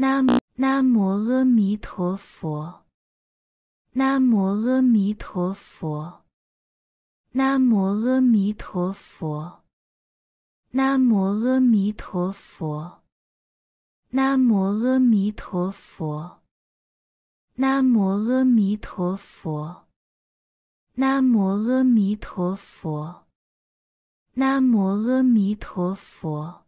南无南无阿弥陀佛，南无阿弥陀佛，南无阿弥陀佛，南无阿弥陀佛，南无阿弥陀佛，南无阿弥陀佛，南无阿弥陀佛，南无阿弥陀佛。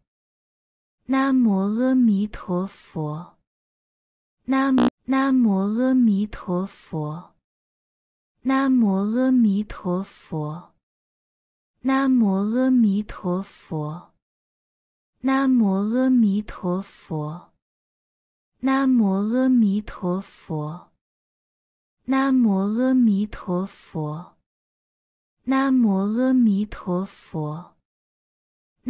南无阿弥陀佛，南无南无阿弥陀佛，南无阿弥陀佛，南无阿弥陀佛，南无阿弥陀佛，南无阿弥陀佛，南无阿弥陀佛，南无阿弥陀佛。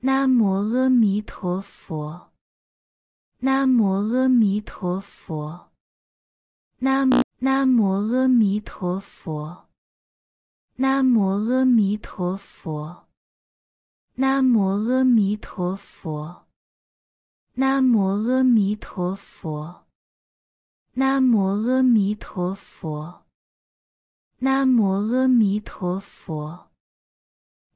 南无阿弥陀佛，南无阿弥陀佛，南南无阿弥陀佛，南无阿弥陀佛，南无阿弥陀佛，南无阿弥陀佛，南无阿弥陀佛，南无阿弥陀佛。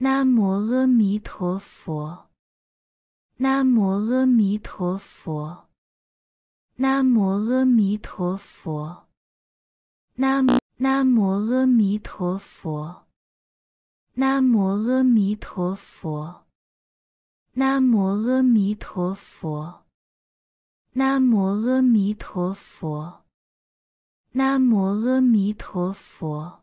南无阿弥陀佛，南无阿弥陀佛，南无阿弥陀佛，南南无阿弥陀佛，南无阿弥陀佛，南无阿弥陀佛，南无阿弥陀佛，南无阿弥陀佛。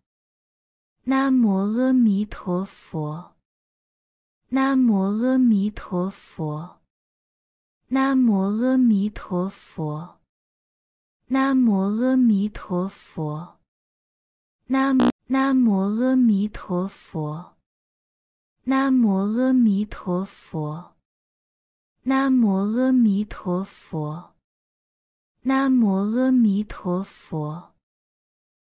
南无阿弥陀佛，南无阿弥陀佛，南无阿弥陀佛，南无阿弥陀佛，南南无阿弥陀佛，南无阿弥陀佛，南无阿弥陀佛，南无阿弥陀佛。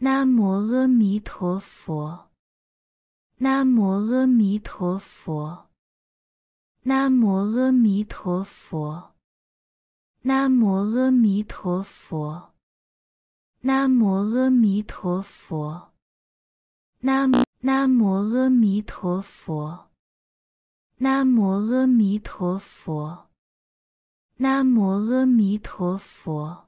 南无阿弥陀佛，南无阿弥陀佛，南无阿弥陀佛，南无阿弥陀佛，南无阿弥陀佛，南南无阿弥陀佛，南无阿弥陀佛，南无阿弥陀佛。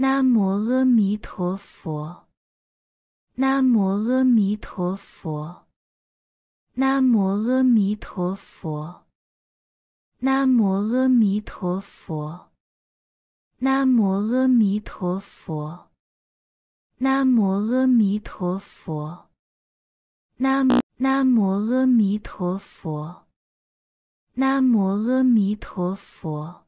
南无阿弥陀佛，南无阿弥陀佛，南无阿弥陀佛，南无阿弥陀佛，南无阿弥陀佛，南无阿弥陀佛，南南无阿弥陀佛，南无阿弥陀佛。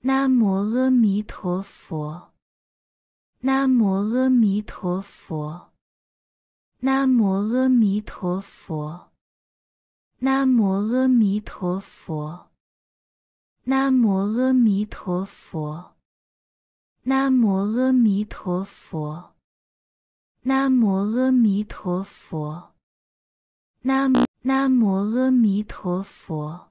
南无阿弥陀佛，南无阿弥陀佛，南无阿弥陀佛，南无阿弥陀佛，南无阿弥陀佛，南无阿弥陀佛，南无阿弥陀佛，南南无阿弥陀佛。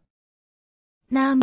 Nam